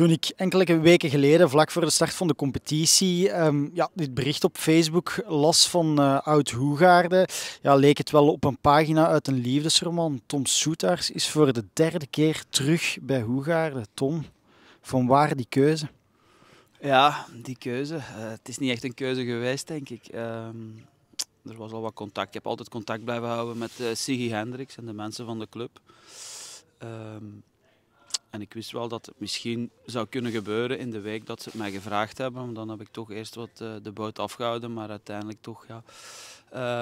Toen ik enkele weken geleden, vlak voor de start van de competitie, ehm, ja, dit bericht op Facebook las van uh, Oud Hoegaarde, ja, leek het wel op een pagina uit een liefdesroman. Tom Soetars, is voor de derde keer terug bij Hoegaarde. Tom, van waar die keuze? Ja, die keuze. Eh, het is niet echt een keuze geweest, denk ik. Ehm, er was al wat contact. Ik heb altijd contact blijven houden met uh, eh, Sigi Hendricks en de mensen van de club. Ehm, en ik wist wel dat het misschien zou kunnen gebeuren in de week dat ze het mij gevraagd hebben. Maar dan heb ik toch eerst wat eh, de boot afgehouden. Maar uiteindelijk toch, ja.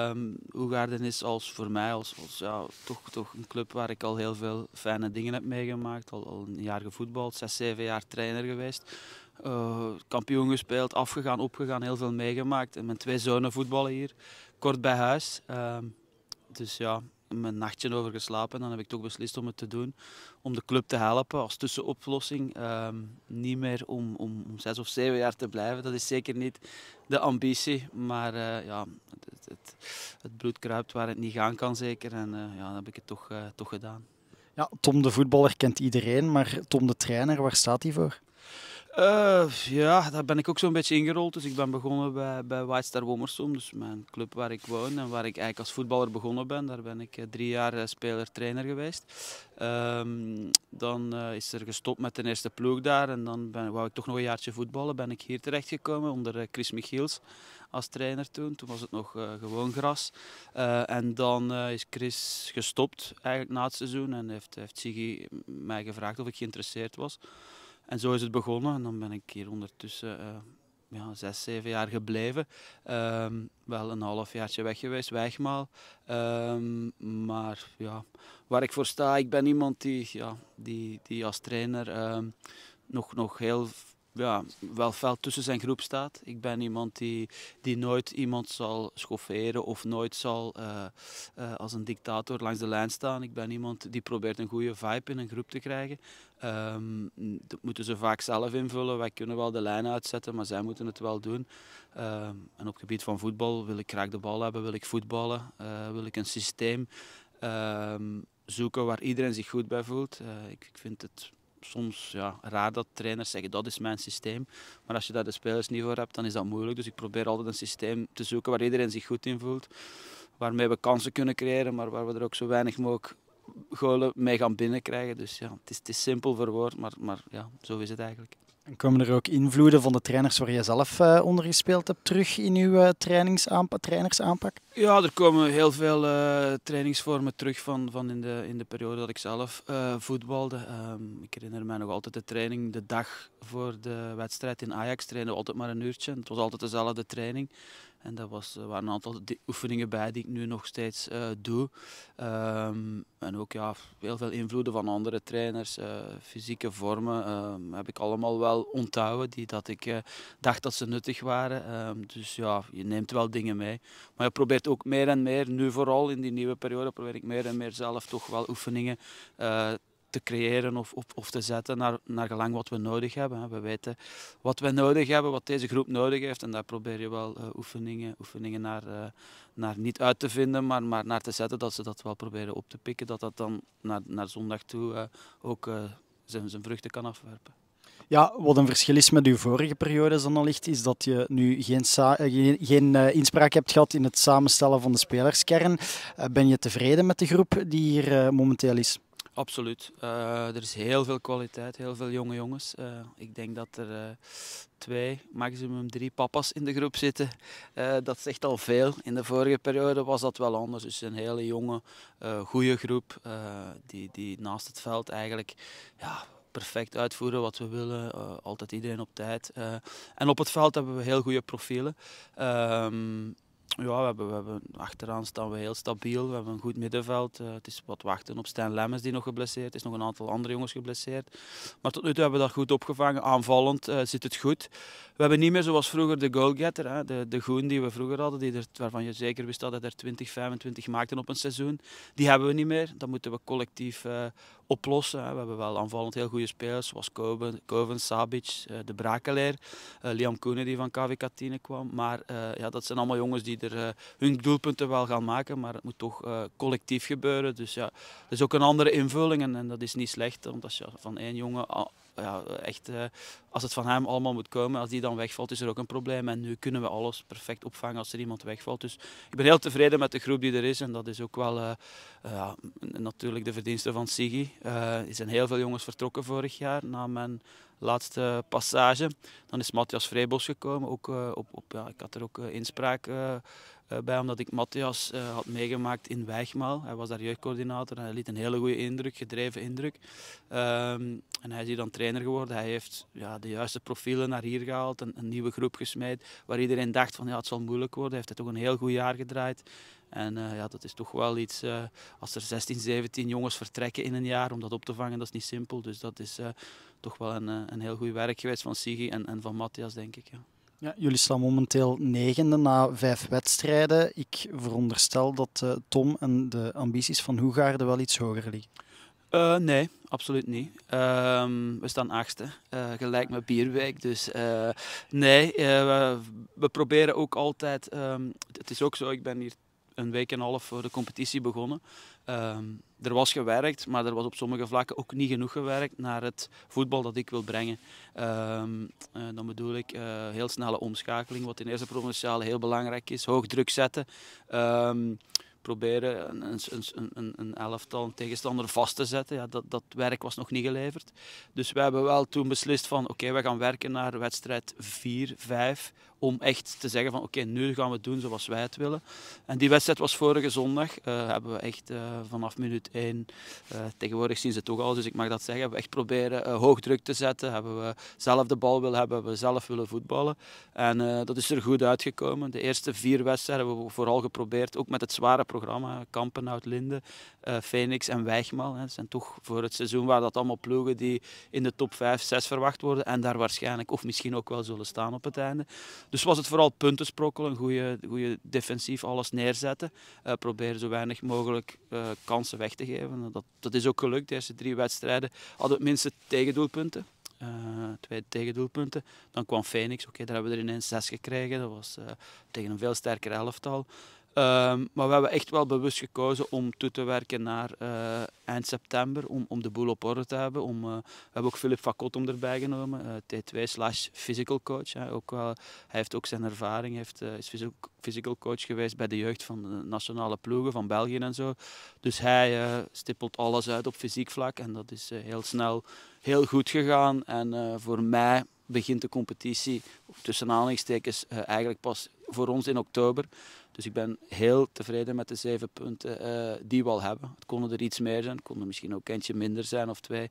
Um, Hoegaarden is als voor mij als, als, ja, toch, toch een club waar ik al heel veel fijne dingen heb meegemaakt. Al, al een jaar gevoetbald, zes, zeven jaar trainer geweest. Uh, kampioen gespeeld, afgegaan, opgegaan, heel veel meegemaakt. En mijn twee zonen voetballen hier, kort bij huis. Ehm, dus ja, mijn nachtje over geslapen. Dan heb ik toch beslist om het te doen. Om de club te helpen als tussenoplossing. Ehm, niet meer om, om, om, zes of zeven jaar te blijven. Dat is zeker niet de ambitie. Maar eh, ja, het, het, bloed kruipt waar het niet gaan kan zeker. En uh, ja, dan heb ik het toch, eh, toch gedaan. Ja, Tom de voetballer kent iedereen. Maar Tom de trainer, waar staat hij voor? Eh, ja, daar ben ik ook zo'n beetje ingerold. Dus ik ben begonnen bij, bij White Star Womersom, dus mijn club waar ik woon en waar ik eigenlijk als voetballer begonnen ben. Daar ben ik eh, drie jaar eh, speler-trainer geweest. Ehm, dan is er gestopt met de eerste ploeg daar en dan wou ik toch nog een jaartje voetballen. Ben ik hier terechtgekomen onder Chris Michiels als trainer toen. Toen was het nog gewoon gras. en dan is Chris gestopt eigenlijk na het seizoen en heeft, heeft Sigi mij gevraagd of ik geïnteresseerd was. En zo is het begonnen en dan ben ik hier ondertussen eh, ja, zes, zeven jaar gebleven. Ehm, wel een halfjaartje weg geweest, Wijgmaal. Ehm, maar ja, waar ik voor sta, ik ben iemand die, ja, die, die als trainer ehm, nog, nog heel ja, wel fel tussen zijn groep staat. Ik ben iemand die, die nooit iemand zal schofferen of nooit zal eh, eh, als een dictator langs de lijn staan. Ik ben iemand die probeert een goede vibe in een groep te krijgen. Ehm, dat moeten ze vaak zelf invullen. Wij kunnen wel de lijn uitzetten, maar zij moeten het wel doen. Ehm, en op het gebied van voetbal wil ik graag de bal hebben, wil ik voetballen, eh, wil ik een systeem. Ehm, zoeken waar iedereen zich goed bij voelt. ik, ik vind het soms ja, raar dat trainers zeggen dat is mijn systeem. Maar als je daar de spelers niet voor hebt, dan is dat moeilijk. Dus ik probeer altijd een systeem te zoeken waar iedereen zich goed in voelt. Waarmee we kansen kunnen creëren, maar waar we er ook zo weinig mogelijk golen mee gaan binnenkrijgen. Dus ja, het is, het is simpel verwoord, maar, maar ja, zo is het eigenlijk komen er ook invloeden van de trainers waar je zelf uh, onder gespeeld hebt terug in uw eh, trainingsaanpak, trainersaanpak? Ja, er komen heel veel eh, trainingsvormen terug van, van in, de, in de periode dat ik zelf voetbalde. Ehm, ik herinner mij nog altijd de training de dag voor de wedstrijd in Ajax. Trainen we altijd maar een uurtje. Het was altijd dezelfde training. En daar was, eh, waren een aantal oefeningen bij die ik nu nog steeds eh, doe. Ehm, en ook ja, heel veel invloeden van andere trainers, eh, fysieke vormen ehm, heb ik allemaal wel onthouden die dat ik dacht dat ze nuttig waren. Ehm, dus ja, je neemt wel dingen mee. Maar je probeert ook meer en meer, nu vooral in die nieuwe periode, probeer ik meer en meer zelf toch wel oefeningen te creëren of, of, te zetten naar, naar gelang wat we nodig hebben. We weten wat we nodig hebben, wat deze groep nodig heeft. En daar probeer je wel eh, oefeningen, oefeningen naar, eh, naar niet uit te vinden, maar, maar naar te zetten dat ze dat wel proberen op te pikken. Dat dat dan naar, naar zondag toe eh, ook zijn, zijn vruchten kan afwerpen. Ja, wat een verschil is met uw vorige periode dan allicht, is dat je nu geen, geen, geen inspraak hebt gehad in het samenstellen van de spelerskern. ben je tevreden met de groep die hier momenteel is? Absoluut. Eh, er is heel veel kwaliteit, heel veel jonge jongens. Eh, ik denk dat er eh, twee, maximum drie papa's in de groep zitten. dat zegt al veel. In de vorige periode was dat wel anders. Dus een hele jonge, goede groep die, die naast het veld eigenlijk ja, perfect uitvoeren wat we willen. altijd iedereen op tijd. en op het veld hebben we heel goede profielen. Ehm, ja, we hebben, achteraan staan we heel stabiel. We hebben een goed middenveld. Eh, het is wat wachten op Stijn Lemmens die nog geblesseerd is. Nog een aantal andere jongens geblesseerd. Maar tot nu toe hebben we dat goed opgevangen. Aanvallend eh, zit het goed. We hebben niet meer zoals vroeger de goalgetter. Hè. De, de goon die we vroeger hadden, die er, waarvan je zeker wist dat hij er 20, 25 maakte op een seizoen. Die hebben we niet meer. Dat moeten we collectief uh, oplossen. We hebben wel aanvallend heel goede spelers, zoals Koven, Koven Sabic, eh, de Brakeleer, eh, Liam Koenen die van KV Katine kwam. Maar eh, ja, dat zijn allemaal jongens die er hun doelpunten wel gaan maken, maar het moet toch collectief gebeuren. Dus ja, dat is ook een andere invulling en, en dat is niet slecht, want als je van één jongen ja, echt, eh, als het van hem allemaal moet komen, als die dan wegvalt, is er ook een probleem. En nu kunnen we alles perfect opvangen als er iemand wegvalt. Dus ik ben heel tevreden met de groep die er is. En dat is ook wel eh, eh, natuurlijk de verdienste van Sigi. er zijn heel veel jongens vertrokken vorig jaar na mijn laatste passage. Dan is Matthias Vrebos gekomen. Ook, op, op, ja, ik had er ook inspraak eh, bij, omdat ik Matthias eh, had meegemaakt in Wijgmaal. Hij was daar jeugdcoördinator en hij liet een hele goede indruk, gedreven indruk. Ehm, en hij is hier dan trainer geworden. Hij heeft ja, de juiste profielen naar hier gehaald, een, een nieuwe groep gesmeed, waar iedereen dacht van ja, het zal moeilijk worden. Hij heeft het toch een heel goed jaar gedraaid. En eh, ja, dat is toch wel iets, als er 16, 17 jongens vertrekken in een jaar, om dat op te vangen, dat is niet simpel. Dus dat is toch wel een, een heel goed werk geweest van Sigi en, en van Matthias, denk ik. Ja. Ja, jullie staan momenteel negende na vijf wedstrijden. Ik veronderstel dat eh, Tom en de ambities van Hoegaarden wel iets hoger liggen. Eh, nee, absoluut niet. Ehm, we staan achtste, eh, gelijk met Bierwijk. Dus nee, we, we, proberen ook altijd. Ehm, het is ook zo, ik ben hier een week en een half voor de competitie begonnen. Ehm, er was gewerkt, maar er was op sommige vlakken ook niet genoeg gewerkt naar het voetbal dat ik wil brengen. Ehm, eh, dan bedoel ik eh, heel snelle omschakeling, wat in eerste provinciale heel belangrijk is. Hoog druk zetten. Ehm, proberen een, een, een, een, elftal, een tegenstander vast te zetten. Ja, dat, dat werk was nog niet geleverd. Dus we hebben wel toen beslist van oké, we gaan werken naar wedstrijd 4, 5, om echt te zeggen van oké, nu gaan we het doen zoals wij het willen. En die wedstrijd was vorige zondag. Eh, hebben we echt eh, vanaf minuut 1, eh, tegenwoordig zien ze toch al, dus ik mag dat zeggen, hebben we echt proberen hoog druk te zetten. Hebben we zelf de bal willen hebben, hebben we zelf willen voetballen. En dat is er goed uitgekomen. De eerste vier wedstrijden hebben we vooral geprobeerd, ook met het zware programma, Kampenhout, Linden, Phoenix en Wijgmaal. Hè. Dat zijn toch voor het seizoen waar dat allemaal ploegen die in de top 5, 6 verwacht worden en daar waarschijnlijk of misschien ook wel zullen staan op het einde. Dus was het vooral punten sprokkelen, goede, goede defensief alles neerzetten. Uh, proberen zo weinig mogelijk eh, kansen weg te geven. Dat, dat is ook gelukt. De eerste drie wedstrijden hadden we minste tegendoelpunten. Uh, twee tegendoelpunten. Dan kwam Phoenix, oké, daar hebben we er ineens zes gekregen. Dat was tegen een veel sterker elftal. Ehm, maar we hebben echt wel bewust gekozen om toe te werken naar eh, eind september, om, om de boel op orde te hebben. Om, eh, we hebben ook Philip Vakotom erbij genomen, uh, eh, T2 slash physical coach. Hè. Ook wel, hij heeft ook zijn ervaring, heeft, is physical coach geweest bij de jeugd van de nationale ploegen van België en zo. Dus hij stippelt alles uit op fysiek vlak en dat is heel snel heel goed gegaan. En voor mij begint de competitie tussen aanhalingstekens eigenlijk pas voor ons in oktober. Dus ik ben heel tevreden met de zeven punten eh, die we al hebben. Het konden er iets meer zijn, het er misschien ook eentje minder zijn of twee.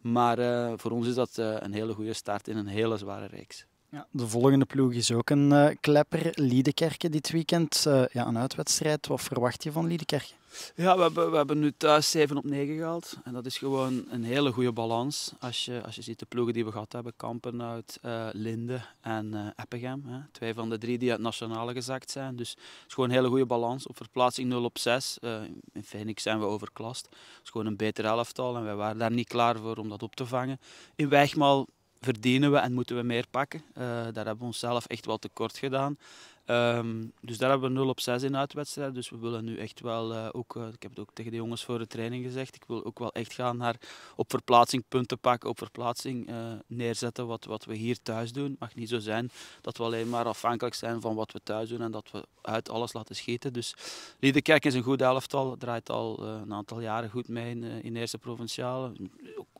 Maar eh, voor ons is dat eh, een hele goede start in een hele zware reeks. Ja, de volgende ploeg is ook een klepper, Liedekerken dit weekend. ja, een uitwedstrijd. Wat verwacht je van Liedekerke? Ja, we hebben, we hebben nu thuis 7 op 9 gehaald. En dat is gewoon een hele goede balans. Als je, als je ziet de ploegen die we gehad hebben: uit uh, Linde en uh, Eppegem. Hè. Twee van de drie die uit nationale gezakt zijn. Dus het is gewoon een hele goede balans. Op verplaatsing 0 op 6. Eh, in Phoenix zijn we overklast. Het is gewoon een beter elftal en wij waren daar niet klaar voor om dat op te vangen. In Wijgmaal verdienen we en moeten we meer pakken. Eh, daar hebben we onszelf echt wel tekort gedaan. Um, dus daar hebben we 0 op 6 in uitwedstrijd. Dus we willen nu echt wel, eh, ook, eh, ik heb het ook tegen de jongens voor de training gezegd, ik wil ook wel echt gaan naar op verplaatsing punten pakken, op verplaatsing neerzetten wat, wat we hier thuis doen. Het mag niet zo zijn dat we alleen maar afhankelijk zijn van wat we thuis doen en dat we uit alles laten schieten. Dus Liedekerk is een goed elftal, draait al een aantal jaren goed mee in, in eerste provinciale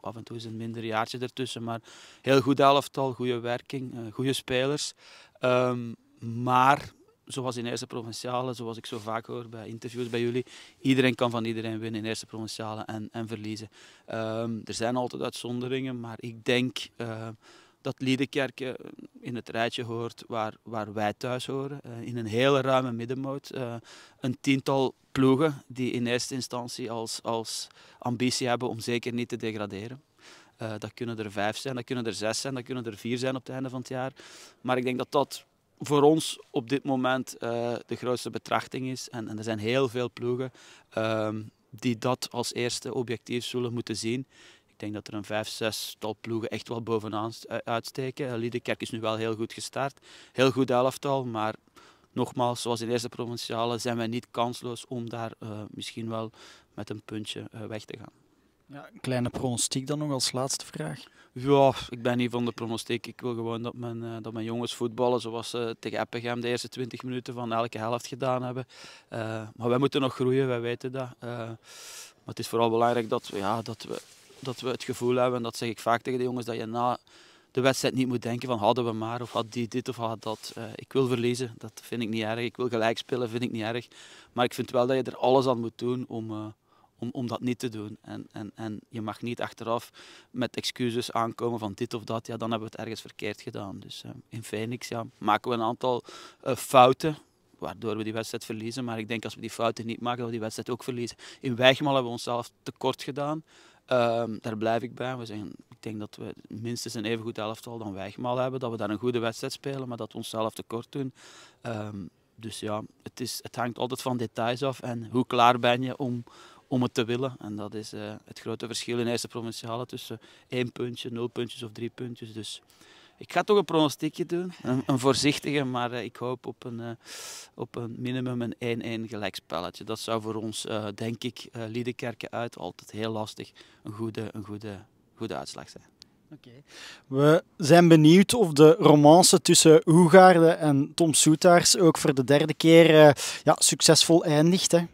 af en toe is een minder jaartje ertussen, maar heel goed elftal, goede werking, eh, goede spelers. Ehm, maar zoals in Eerste Provinciale, zoals ik zo vaak hoor bij interviews bij jullie, iedereen kan van iedereen winnen in Eerste Provinciale en, en verliezen. Ehm, er zijn altijd uitzonderingen, maar ik denk ehm, dat Liedekerk eh, in het rijtje hoort waar, waar wij thuis horen. Eh, in een hele ruime middenmoot. Eh, een tiental ploegen die in eerste instantie als, als ambitie hebben om zeker niet te degraderen. dat kunnen er vijf zijn, dat kunnen er zes zijn, dat kunnen er vier zijn op het einde van het jaar. Maar ik denk dat dat voor ons op dit moment de grootste betrachting is. En, er zijn heel veel ploegen ehm, die dat als eerste objectief zullen moeten zien ik denk dat er een vijf, zestal ploegen echt wel bovenaan eh, uitsteken. Liedekerk is nu wel heel goed gestart. Heel goed elftal, maar nogmaals, zoals in de eerste provinciale, zijn wij niet kansloos om daar eh, misschien wel met een puntje eh, weg te gaan. Ja, kleine pronostiek dan nog als laatste vraag. Ja, ik ben niet van de pronostiek. Ik wil gewoon dat mijn, dat mijn jongens voetballen zoals ze tegen Eppegem de eerste 20 minuten van elke helft gedaan hebben. maar wij moeten nog groeien, wij weten dat. maar het is vooral belangrijk dat, we, ja, dat we dat we het gevoel hebben, en dat zeg ik vaak tegen de jongens, dat je na de wedstrijd niet moet denken van hadden we maar of had die dit of had dat. Eh, ik wil verliezen, dat vind ik niet erg. Ik wil gelijk spelen, vind ik niet erg. Maar ik vind wel dat je er alles aan moet doen om, eh, om, om dat niet te doen. En, en, en je mag niet achteraf met excuses aankomen van dit of dat. Ja, dan hebben we het ergens verkeerd gedaan. Dus eh, in Phoenix ja, maken we een aantal fouten waardoor we die wedstrijd verliezen. Maar ik denk als we die fouten niet maken, dat we die wedstrijd ook verliezen. In Wijchmal hebben we onszelf tekort gedaan. Ehm, daar blijf ik bij. We zijn, ik denk dat we minstens een even goed elftal dan Wijgmaal hebben. Dat we daar een goede wedstrijd spelen, maar dat we onszelf tekort doen. Ehm, dus ja, het, is, het hangt altijd van details af. En hoe klaar ben je om, om het te willen? En dat is eh, het grote verschil in eerste provinciale tussen één puntje, nul puntjes of drie puntjes. Dus ik ga toch een pronostiekje doen. Een, een voorzichtige, maar eh, ik hoop op een, eh, op een minimum een 1-1 gelijkspelletje. Dat zou voor ons, eh, denk ik, Liedenkerken uit altijd heel lastig een goede, een goede, goede uitslag zijn. Okay. We zijn benieuwd of de romance tussen Hoegaarde en Tom Soetaars ook voor de derde keer ja, succesvol eindigt. Hè?